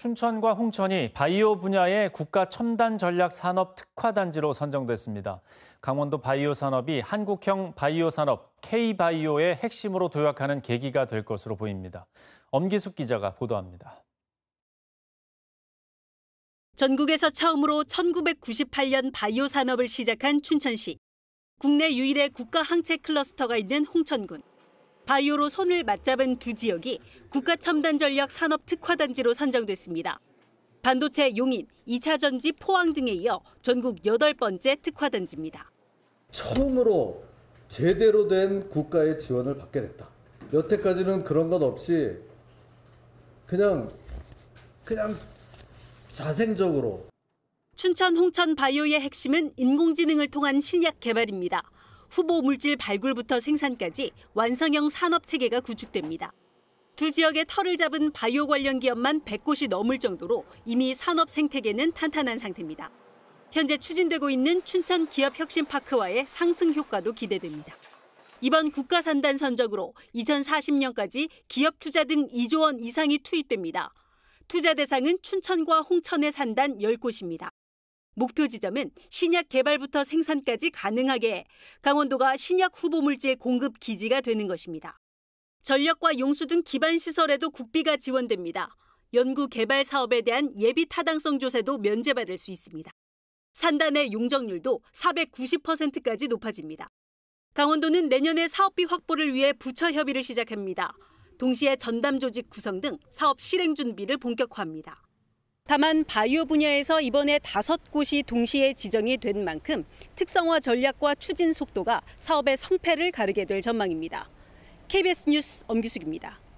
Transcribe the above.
춘천과 홍천이 바이오 분야의 국가 첨단 전략 산업 특화 단지로 선정됐습니다. 강원도 바이오 산업이 한국형 바이오 산업 K바이오의 핵심으로 도약하는 계기가 될 것으로 보입니다. 엄기숙 기자가 보도합니다. 전국에서 처음으로 1998년 바이오 산업을 시작한 춘천시. 국내 유일의 국가 항체 클러스터가 있는 홍천군. 바이오로 손을 맞잡은 두 지역이 국가 첨단 전략 산업 특화 단지로 선정됐습니다. 반도체 용인, 2차 전지 포항 등에 이어 전국 여덟 번째 특화 단지입니다. 처음으로 제대로 된 국가의 지원을 받게 됐다. 여태까지는 그런 것 없이 그냥 그냥 자생적으로 춘천 홍천 바이오의 핵심은 인공지능을 통한 신약 개발입니다. 후보 물질 발굴부터 생산까지 완성형 산업 체계가 구축됩니다. 두 지역의 털을 잡은 바이오 관련 기업만 100곳이 넘을 정도로 이미 산업 생태계는 탄탄한 상태입니다. 현재 추진되고 있는 춘천 기업혁신파크와의 상승 효과도 기대됩니다. 이번 국가산단 선적으로 2040년까지 기업 투자 등 2조 원 이상이 투입됩니다. 투자 대상은 춘천과 홍천의 산단 10곳입니다. 목표 지점은 신약 개발부터 생산까지 가능하게 강원도가 신약 후보 물질 공급 기지가 되는 것입니다. 전력과 용수 등 기반 시설에도 국비가 지원됩니다. 연구 개발 사업에 대한 예비 타당성 조세도 면제받을 수 있습니다. 산단의 용적률도 490%까지 높아집니다. 강원도는 내년에 사업비 확보를 위해 부처 협의를 시작합니다. 동시에 전담 조직 구성 등 사업 실행 준비를 본격화합니다. 다만 바이오 분야에서 이번에 다섯 곳이 동시에 지정이 된 만큼 특성화 전략과 추진 속도가 사업의 성패를 가르게 될 전망입니다. KBS 뉴스 엄기숙입니다.